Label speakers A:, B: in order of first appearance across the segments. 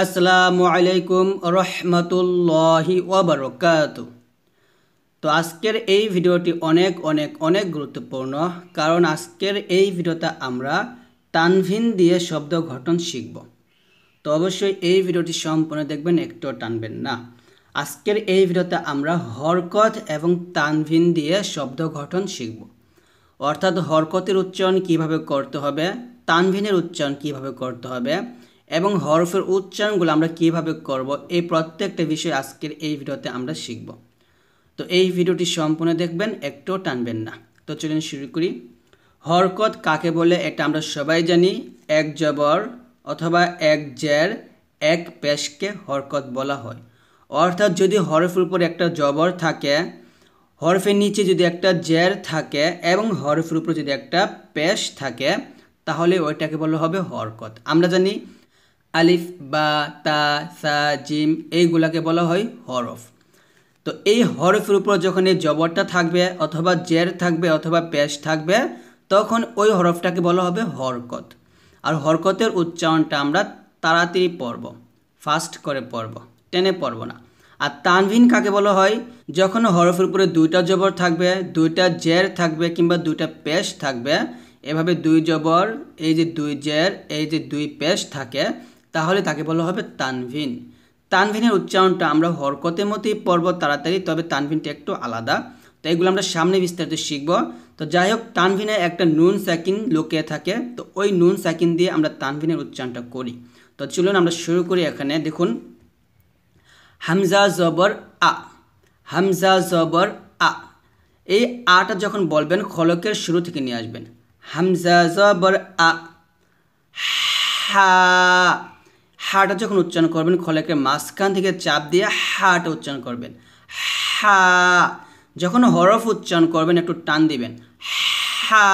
A: আসসালামু আলাইকুম রহমতুল্লাহি ওবরকাত তো আজকের এই ভিডিওটি অনেক অনেক অনেক গুরুত্বপূর্ণ কারণ আজকের এই ভিডিওতে আমরা টানভিন দিয়ে শব্দ গঠন শিখব তো অবশ্যই এই ভিডিওটি সম্পূর্ণ দেখবেন একটু টানবেন না আজকের এই ভিডিওতে আমরা হরকত এবং তানভিন দিয়ে শব্দ গঠন শিখব অর্থাৎ হরকতের উচ্চারণ কিভাবে করতে হবে তানভিনের উচ্চারণ কিভাবে করতে হবে এবং হরফের উচ্চারণগুলো আমরা কিভাবে করব এই প্রত্যেকটা বিষয় আজকের এই ভিডিওতে আমরা শিখব তো এই ভিডিওটি সম্পূর্ণ দেখবেন একটু টানবেন না তো চলুন শুরু করি হরকত কাকে বলে এটা আমরা সবাই জানি এক জবর অথবা এক জ্যার এক পেশকে হরকত বলা হয় অর্থাৎ যদি হরফের উপর একটা জবর থাকে হরফের নিচে যদি একটা জ্যার থাকে এবং হরফের উপর যদি একটা পেশ থাকে তাহলে ওইটাকে বলা হবে হরকত আমরা জানি আলিফ বা তা সা জিম এইগুলাকে বলা হয় হরফ তো এই হরফের উপর যখন এই জবরটা থাকবে অথবা জের থাকবে অথবা পেশ থাকবে তখন ওই হরফটাকে বলা হবে হরকত আর হরকতের উচ্চারণটা আমরা তাড়াতাড়ি পড়ব ফাস্ট করে পড়ব টেনে পড়ব না আর তানভিন কাকে বলা হয় যখন হরফের উপরে দুইটা জবর থাকবে দুইটা জের থাকবে কিংবা দুইটা পেশ থাকবে এভাবে দুই জবর এই যে দুই জের এই যে দুই পেশ থাকে তাহলে তাকে বলা হবে তানভিন তানভিনের উচ্চারণটা আমরা হরকতের মতোই পর্ব তাড়াতাড়ি তবে তানভিনটা একটু আলাদা তো এগুলো আমরা সামনে বিস্তারিত শিখব তো যাই হোক তানভিনে একটা নুন সাকিন লুকিয়ে থাকে তো ওই নুন সাকিন দিয়ে আমরা তানভিনের উচ্চারণটা করি তো চলুন আমরা শুরু করি এখানে দেখুন হামজা জবর আ হামজা জবর আ এই আটা যখন বলবেন খলকের শুরু থেকে নিয়ে আসবেন হামজা জবর আ হা হাটা যখন উচ্চারণ করবেন খলেকে মাঝখান থেকে চাপ দিয়ে হাটা উচ্চারণ করবেন হা যখন হরফ উচ্চারণ করবেন একটু টান দিবেন হা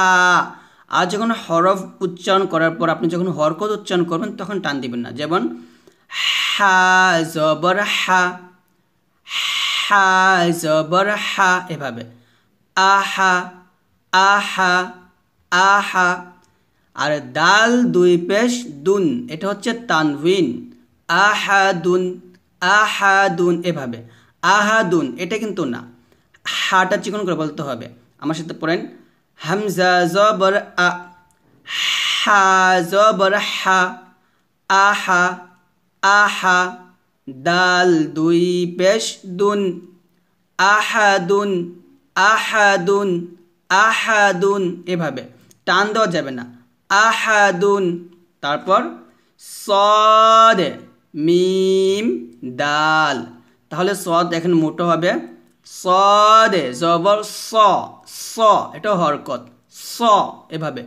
A: আর যখন হরফ উচ্চারণ করার পর আপনি যখন হরকত উচ্চারণ করবেন তখন টান দিবেন না যেমন হা জবর হা হা জবর হা এভাবে আহা আহা আহা আর দাল দুই পেশ দুন এটা হচ্ছে তানভিন আহাদুন আহাদুন এভাবে আহাদুন এটা কিন্তু না হাটা চিকন করে বলতে হবে আমার সাথে পড়েন হামজা জবর আ হা জবর হা আহা আহা দাল দুই পেশ দুন আহাদুন আহাদুন আহাদুন এভাবে টান দেওয়া যাবে না আহাদুন তারপর সদ মিম দাল তাহলে সদ এখন মোটো হবে সদে জবর স স এটা হরকত স এভাবে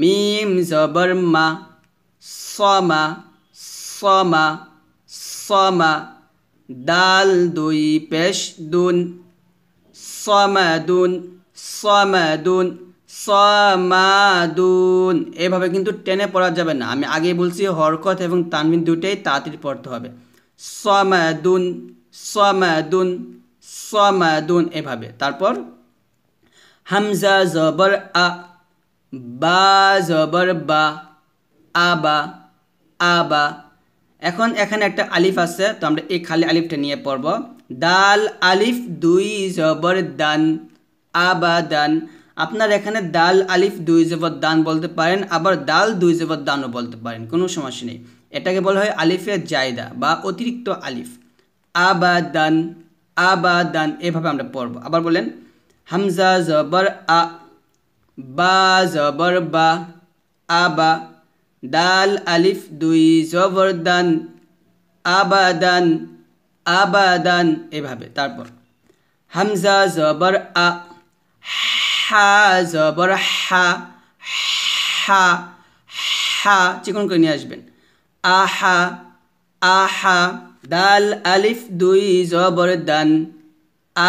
A: মিম জবর মা সমা সমা সমা দাল দুই পেশ দুন সমাদুন সমাদুন সামাদুন এভাবে কিন্তু টেনে পড়া যাবে না আমি আগে বলছি হরকত এবং তানবিন দুটেই তাঁতির পড়তে হবে সমাদুন সমাদুন সমাদুন এভাবে তারপর হামজা জবর আ বা জবর বা আবা আবা এখন এখানে একটা আলিফ আছে তো আমরা এই খালি আলিফটা নিয়ে পড়ব দাল আলিফ দুই জবর দান আবাদান আপনার এখানে দাল আলিফ দুই জবর দান বলতে পারেন আবার দাল দুই জবর দানও বলতে পারেন কোনো সমস্যা নেই এটাকে বলা হয় আলিফের জায়দা বা অতিরিক্ত আলিফ আবাদান আবাদান এভাবে আমরা পড়ব আবার বলেন হামজা জবর আ বা জবর বা আবা দাল আলিফ দুই জবর দান আবাদান আবাদান এভাবে তারপর হামজা জবর আ জবর হা হা হা চিকন করে নিয়ে আসবেন আহা আহা দাল আলিফ দুই জ জবর দান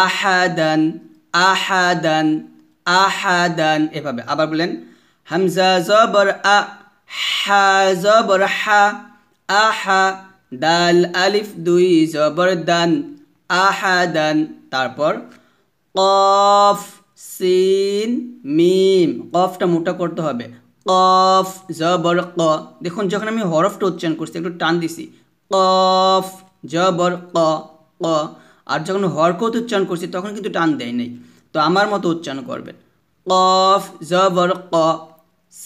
A: আহা দান আহা দান এভাবে আবার বলেন হামজা জ জবর আ হা জবর হা আহা দাল আলিফ দুই জ জবর দান আহা দান তারপর কফ সিন মিম কফটা মোটা করতে হবে কফ বর ক দেখুন যখন আমি হরফটা উচ্চারণ করছি একটু টান দিছি কফ বর ক ক আর যখন হরকত উচ্চারণ করছি তখন কিন্তু টান দেয় নাই তো আমার মতো উচ্চারণ করবেন কফ বর ক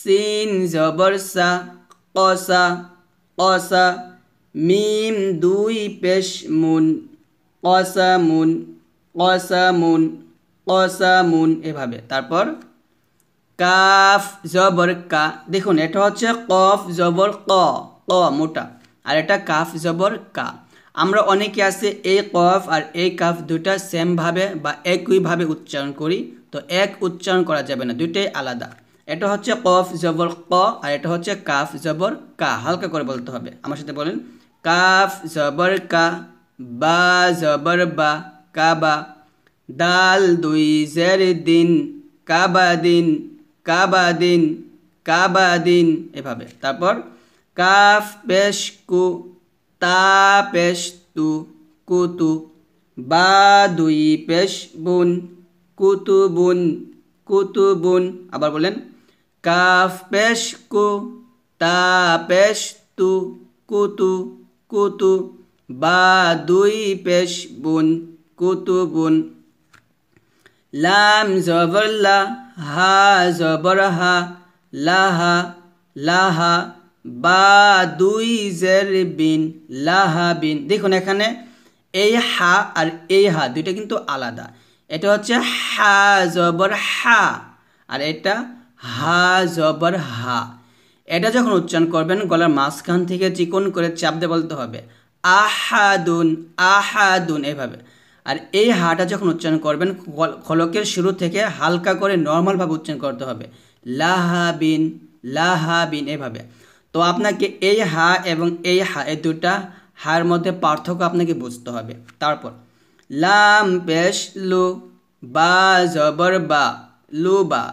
A: সিন বর সা কসা কসা মিম দুই পেশ মুন কসা মুন কসা মুন কসামুন এভাবে তারপর কাফ জবর কা দেখুন এটা হচ্ছে কফ জবর ক ক মোটা আর এটা কাফ জবর কা আমরা অনেকে আছে এই কফ আর এই কাফ দুটা সেমভাবে বা একইভাবে উচ্চারণ করি তো এক উচ্চারণ করা যাবে না দুইটাই আলাদা এটা হচ্ছে কফ জবর ক আর এটা হচ্ছে কাফ জবর কা হালকা করে বলতে হবে আমার সাথে বলেন কাফ জবর কা বা জবর বা কা বা ডাল দুই জের দিন কাবাদিন কাবাদিন কাবাদিন এভাবে তারপর কাফ পেশ কু তা পেশ তু কুতু বা দুই পেশ বুন কুতু বুন আবার বলেন কাফ পেশ কু তা পেশ তু কুতু কুতু বা দুই পেশ বুন বুন লাম জবর লা হা জবর হা লাহা লাহা বা দুই জের বিন লাহা বিন দেখুন এখানে এই হা আর এই হা দুইটা কিন্তু আলাদা এটা হচ্ছে হা জবর হা আর এটা হা জবর হা এটা যখন উচ্চারণ করবেন গলার মাঝখান থেকে চিকন করে চাপ দিয়ে বলতে হবে আহাদুন আহাদুন এভাবে আর এই হাটা যখন উচ্চারণ করবেন খলকের শুরু থেকে হালকা করে নর্মালভাবে উচ্চারণ করতে হবে লাহা বিন লাহা বিন এভাবে তো আপনাকে এই হা এবং এই হা এই দুটা হার মধ্যে পার্থক্য আপনাকে বুঝতে হবে তারপর লাম পেশ লু বা জবর বা লু বা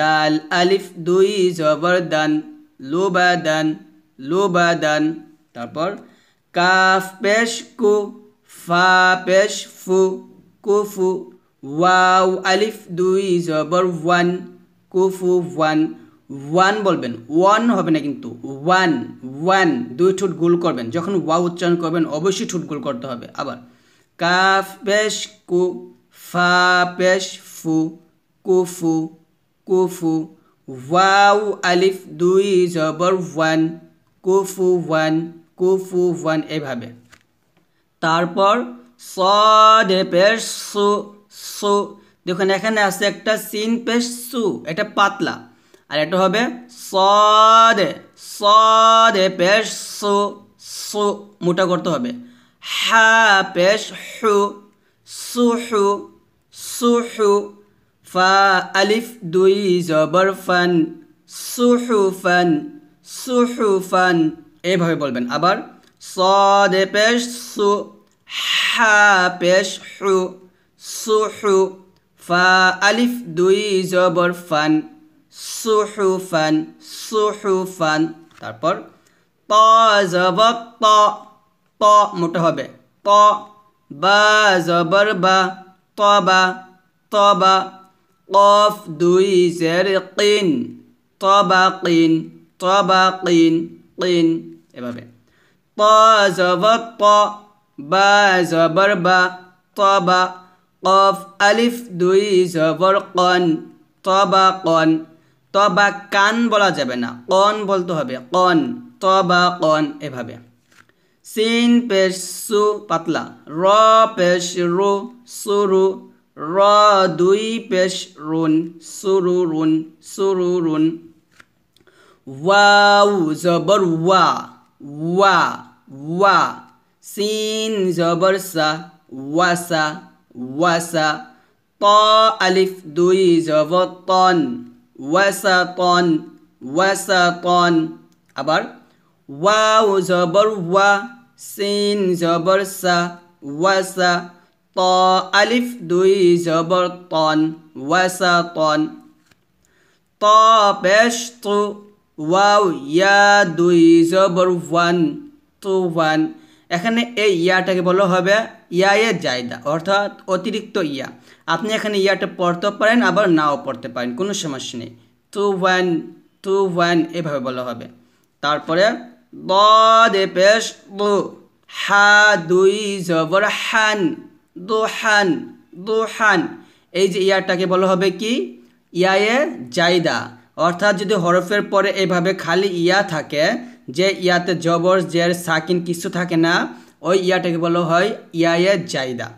A: দাল আলিফ দুই জবর দান লু বা দান লু বা দান তারপর কাফ পেশ কু ফা পেশ ফু কুফু ওয়াও আলিফ দুই জবর ওয়ান কুফু ওয়ান ওয়ান বলবেন ওয়ান হবে না কিন্তু ওয়ান ওয়ান দুই ঠোঁট গোল করবেন যখন ওয়াও উচ্চারণ করবেন অবশ্যই ঠোঁট গোল করতে হবে আবার কাফ পেশ কু ফা পেশ ফু কুফু কুফু ওয়াও আলিফ দুই জবর ওয়ান কুফু ওয়ান কুফু ওয়ান এভাবে তারপর সদ পেশ সু সু দেখুন এখানে আছে একটা সিন পেশ সু এটা পাতলা আর এটা হবে স দে পেশ সু সু মোটা করতে হবে হা পেশ হু সু হু সু হু ফা আলিফ দুই জবর ফান হু ফান হু ফান এইভাবে বলবেন আবার صاد پیش سو ح پیش حو سحو فا الف দুই জবর ফান সুহুফান সুহুফান তারপর ত জবর ত ত মোটা হবে ত বা জবর বা তবা তবা কফ দুই জের কিন তবা কিন তবা কিন কিন এভাবে طا زبطا با زبر طبا قاف ألف دوي زبر قن طبا قن তবা কান বলা যাবে না কন বলতে হবে কন তবা কন এভাবে সিন পেশ সু পাতলা র পেশ রু সুরু র দুই পেশ রুন সুরু রুন সুরু রুন ওয়াউ জবর ওয়া ওয়া وا سين زبر سا وسا وسا طا ألف دوي زبر طن وسا طن أبر واو زبر وا سين زبر سا وسا طا ألف دوي زبر طن وسطن طا بشط واو يا دوي زبر فن ওয়ান এখানে এই ইয়াটাকে বলা হবে ইয়া এ জায়দা অর্থাৎ অতিরিক্ত ইয়া আপনি এখানে ইয়াটা পড়তে পারেন আবার নাও পড়তে পারেন কোনো সমস্যা নেই তু ওয়ান তু ওয়ান এভাবে বলা হবে তারপরে দ দে পেশ দু হা দুই জবর হান দু হান দু হান এই যে ইয়াটাকে বলা হবে কি ইয়া এ জায়দা অর্থাৎ যদি হরফের পরে এভাবে খালি ইয়া থাকে যে ইয়াতে জবর জের সাকিন কিছু থাকে না ওই ইয়াটাকে বলা হয় ইয়ায়ে জাইদা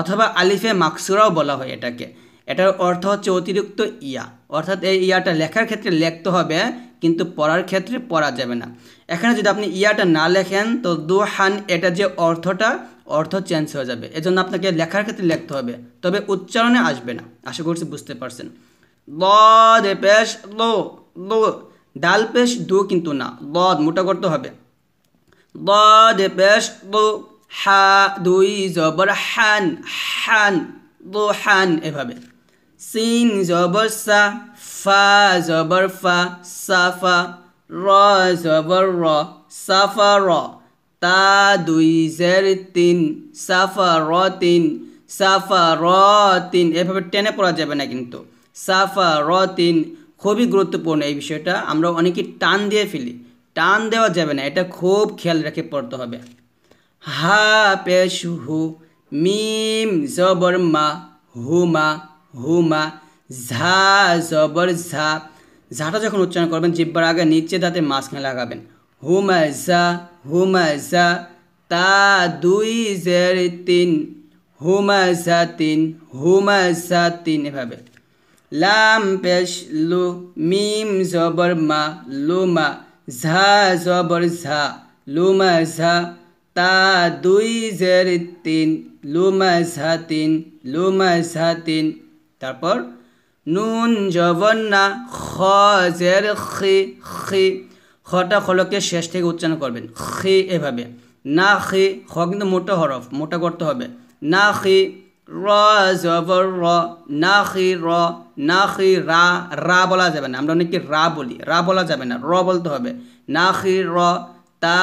A: অথবা আলিফে মাকসুরাও বলা হয় এটাকে এটার অর্থ হচ্ছে অতিরিক্ত ইয়া অর্থাৎ এই ইয়াটা লেখার ক্ষেত্রে লিখতে হবে কিন্তু পড়ার ক্ষেত্রে পড়া যাবে না এখানে যদি আপনি ইয়াটা না লেখেন তো দু হান এটা যে অর্থটা অর্থ চেঞ্জ হয়ে যাবে এজন্য আপনাকে লেখার ক্ষেত্রে লিখতে হবে তবে উচ্চারণে আসবে না আশা করছি বুঝতে পারছেন ল দে পেশ লো লো ডাল পেশ দু কিন্তু না দদ মোটা করতে হবে দদ পেশ দু হা দুই জবর হান হান দু হান এভাবে সিন জবর সা ফা জবর ফা সাফা র জবর র সাফা র তা দুই জের তিন সাফা র তিন সাফা র তিন এভাবে টেনে পড়া যাবে না কিন্তু সাফা র তিন খুবই গুরুত্বপূর্ণ এই বিষয়টা আমরা অনেকেই টান দিয়ে ফেলি টান দেওয়া যাবে না এটা খুব খেয়াল রেখে পড়তে হবে হা পে হু মিম জবর মা হুমা হুমা ঝা জবর ঝা ঝাটা যখন উচ্চারণ করবেন জিব্বার আগে নিচে দাঁতে মাঝখানে লাগাবেন হুমা ঝা হুমা ঝা তা দুই জের তিন হুমা ঝা তিন হুমা ঝা তিন এভাবে লাম পেশ লু মিম জবর মা লুমা ঝা জবর ঝা লুমা ঝা তা দুই জের তিন লুমা ঝা তিন লুমা ঝা তিন তারপর নুন জবর না খ জের খি খি খটা খলকে শেষ থেকে উচ্চারণ করবেন খি এভাবে না খি খ কিন্তু মোটা হরফ মোটা করতে হবে না খি র জবর র না খি র না রা বলা যাবে না আমরা অনেকে রা বলি রা বলা যাবে না র বলতে হবে না খি র তা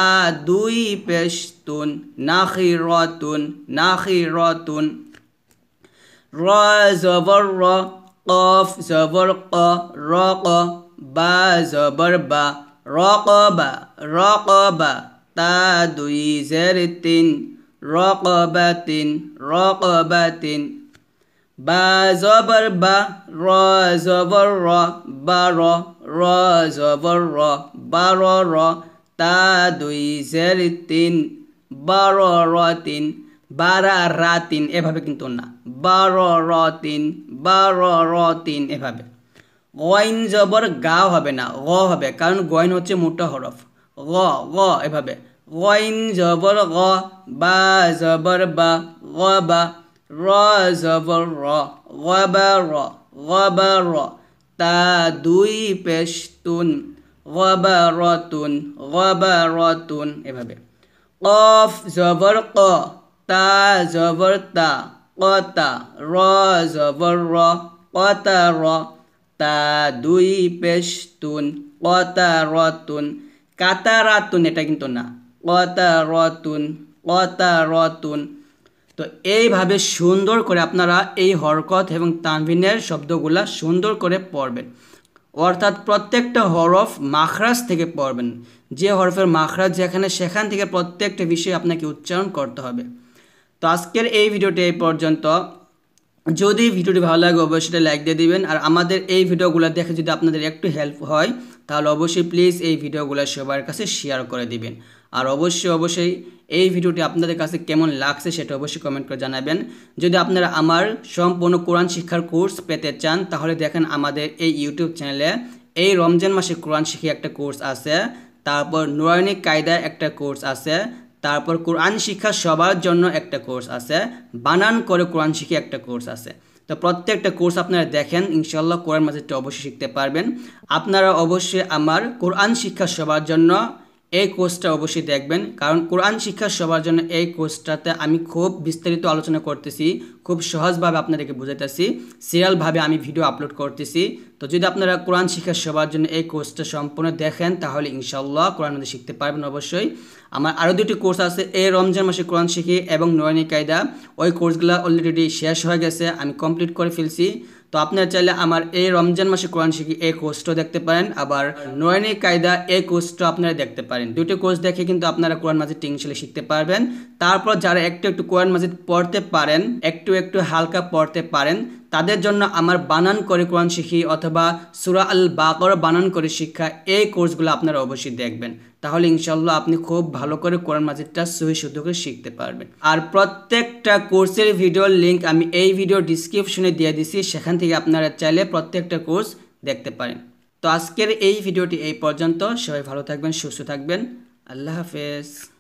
A: দুই পেশতুন না খি র তুন না খি র জবর র কফ জবর ক র ক বা জবর বা র বা র বা তা দুই জের তিন রকবাতিন রকবাতিন বা জবর বা র জবর র বা র র জবর র বা র র তা দুই জের তিন বার র তিন বারা রা তিন এভাবে কিন্তু না বার র তিন বার র তিন এভাবে গইন জবর গা হবে না গ হবে কারণ গইন হচ্ছে মোটা হরফ গ গ এভাবে গইন জবর গ বা জবর বা গ বা র জবর র গ বা র গ বা র তা দুই পেশতুন গ বা রতুন গ বা রতুন এভাবে কফ জবর ক তা জবর তা কতা র জবর র কতা র তা দুই পেশতুন কতা রতুন কাতারাতুন এটা কিন্তু না কতারতুন কতারতুন তো এইভাবে সুন্দর করে আপনারা এই হরকত এবং তানভিনের শব্দগুলা সুন্দর করে পড়বেন অর্থাৎ প্রত্যেকটা হরফ মাখরাজ থেকে পড়বেন যে হরফের মাখরাজ যেখানে সেখান থেকে প্রত্যেকটা বিষয় আপনাকে উচ্চারণ করতে হবে তো আজকের এই ভিডিওটি এই পর্যন্ত যদি ভিডিওটি ভালো লাগে অবশ্যই লাইক দিয়ে দিবেন আর আমাদের এই ভিডিওগুলো দেখে যদি আপনাদের একটু হেল্প হয় তাহলে অবশ্যই প্লিজ এই ভিডিওগুলো সবার কাছে শেয়ার করে দিবেন আর অবশ্যই অবশ্যই এই ভিডিওটি আপনাদের কাছে কেমন লাগছে সেটা অবশ্যই কমেন্ট করে জানাবেন যদি আপনারা আমার সম্পূর্ণ কোরআন শিক্ষার কোর্স পেতে চান তাহলে দেখেন আমাদের এই ইউটিউব চ্যানেলে এই রমজান মাসে কোরআন শিখে একটা কোর্স আছে তারপর নুরায়নিক কায়দায় একটা কোর্স আছে তারপর কোরআন শিক্ষা সবার জন্য একটা কোর্স আছে বানান করে কোরআন শিখে একটা কোর্স আছে তো প্রত্যেকটা কোর্স আপনারা দেখেন ইনশাল্লাহ কোরআন মাসেরটা অবশ্যই শিখতে পারবেন আপনারা অবশ্যই আমার কোরআন শিক্ষা সবার জন্য এই কোর্সটা অবশ্যই দেখবেন কারণ কোরআন শিক্ষা সবার জন্য এই কোর্সটাতে আমি খুব বিস্তারিত আলোচনা করতেছি খুব সহজভাবে আপনাদেরকে বোঝাইতেছি সিরিয়ালভাবে আমি ভিডিও আপলোড করতেছি তো যদি আপনারা কোরআন শিক্ষা সবার জন্য এই কোর্সটা সম্পূর্ণ দেখেন তাহলে ইনশাল্লাহ কোরআন মধ্যে শিখতে পারবেন অবশ্যই আমার আরও দুটি কোর্স আছে এই রমজান মাসে কোরআন শিখি এবং নয়নী কায়দা ওই কোর্সগুলো অলরেডি শেষ হয়ে গেছে আমি কমপ্লিট করে ফেলছি আপনারা চাইলে আমার এই রমজান মাসে কোরআন শিখি এই কোর্সটা দেখতে পারেন আবার নয়নী কায়দা এই কোর্সটা আপনারা দেখতে পারেন দুটো কোর্স দেখে কিন্তু আপনারা কোরআন মাজিদ টিংশলে শিখতে পারবেন তারপর যারা একটু একটু কোরআন মাসে পড়তে পারেন একটু একটু হালকা পড়তে পারেন তাদের জন্য আমার বানান করে কোরআন শিখি অথবা সুরা আল বাকর বানান করে শিক্ষা এই কোর্সগুলো আপনারা অবশ্যই দেখবেন তাহলে ইনশাল্লাহ আপনি খুব ভালো করে কোরআন মাজিদটা সহি শুদ্ধ করে শিখতে পারবেন আর প্রত্যেকটা কোর্সের ভিডিওর লিঙ্ক আমি এই ভিডিও ডিসক্রিপশনে দিয়ে দিছি সেখান থেকে আপনারা চাইলে প্রত্যেকটা কোর্স দেখতে পারেন তো আজকের এই ভিডিওটি এই পর্যন্ত সবাই ভালো থাকবেন সুস্থ থাকবেন আল্লাহ হাফেজ